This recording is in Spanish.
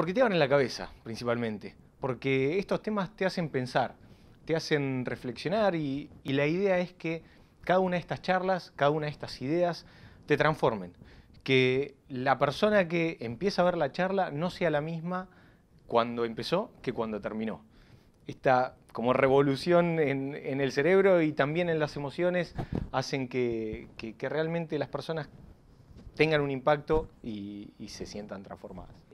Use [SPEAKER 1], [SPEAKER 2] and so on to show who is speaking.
[SPEAKER 1] Porque te en la cabeza, principalmente. Porque estos temas te hacen pensar, te hacen reflexionar y, la idea es que cada una de estas charlas, cada una de estas ideas te transformen. Que la persona que empieza a ver la charla no sea la misma cuando empezó que cuando terminó. Esta como revolución en, el cerebro y también en las emociones hacen que, realmente
[SPEAKER 2] las personas tengan un impacto
[SPEAKER 3] y se sientan transformadas.